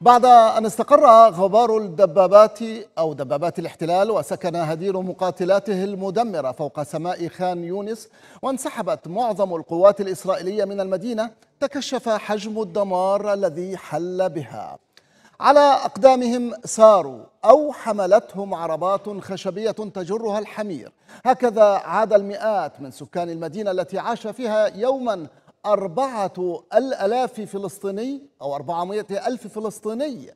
بعد أن استقر غبار الدبابات أو دبابات الاحتلال وسكن هدير مقاتلاته المدمرة فوق سماء خان يونس وانسحبت معظم القوات الإسرائيلية من المدينة تكشف حجم الدمار الذي حل بها على أقدامهم ساروا أو حملتهم عربات خشبية تجرها الحمير هكذا عاد المئات من سكان المدينة التي عاش فيها يوما أربعة الألاف فلسطيني أو أربعمائة ألف فلسطيني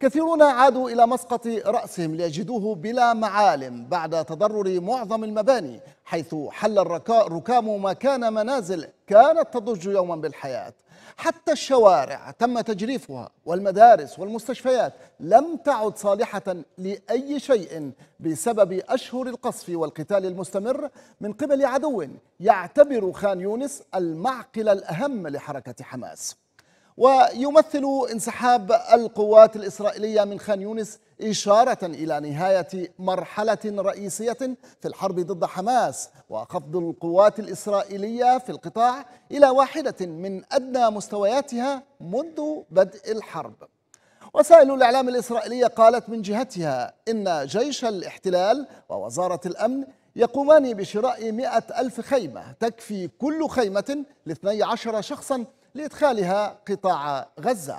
كثيرون عادوا إلى مسقط رأسهم ليجدوه بلا معالم بعد تضرر معظم المباني حيث حل الركام مكان منازل كانت تضج يوما بالحياة حتى الشوارع تم تجريفها والمدارس والمستشفيات لم تعد صالحة لأي شيء بسبب أشهر القصف والقتال المستمر من قبل عدو يعتبر خان يونس المعقل الأهم لحركة حماس ويمثل انسحاب القوات الإسرائيلية من خان يونس إشارة إلى نهاية مرحلة رئيسية في الحرب ضد حماس وخفض القوات الإسرائيلية في القطاع إلى واحدة من أدنى مستوياتها منذ بدء الحرب وسائل الإعلام الإسرائيلية قالت من جهتها إن جيش الاحتلال ووزارة الأمن يقومان بشراء مئة ألف خيمة تكفي كل خيمة لاثني عشر شخصاً لإدخالها قطاع غزة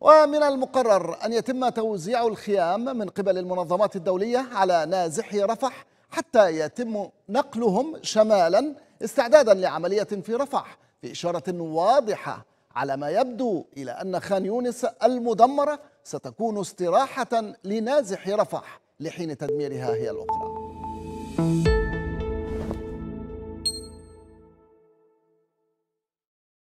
ومن المقرر أن يتم توزيع الخيام من قبل المنظمات الدولية على نازحي رفح حتى يتم نقلهم شمالا استعدادا لعملية في رفح في إشارة واضحة على ما يبدو إلى أن خان يونس المدمرة ستكون استراحة لنازحي رفح لحين تدميرها هي الأخرى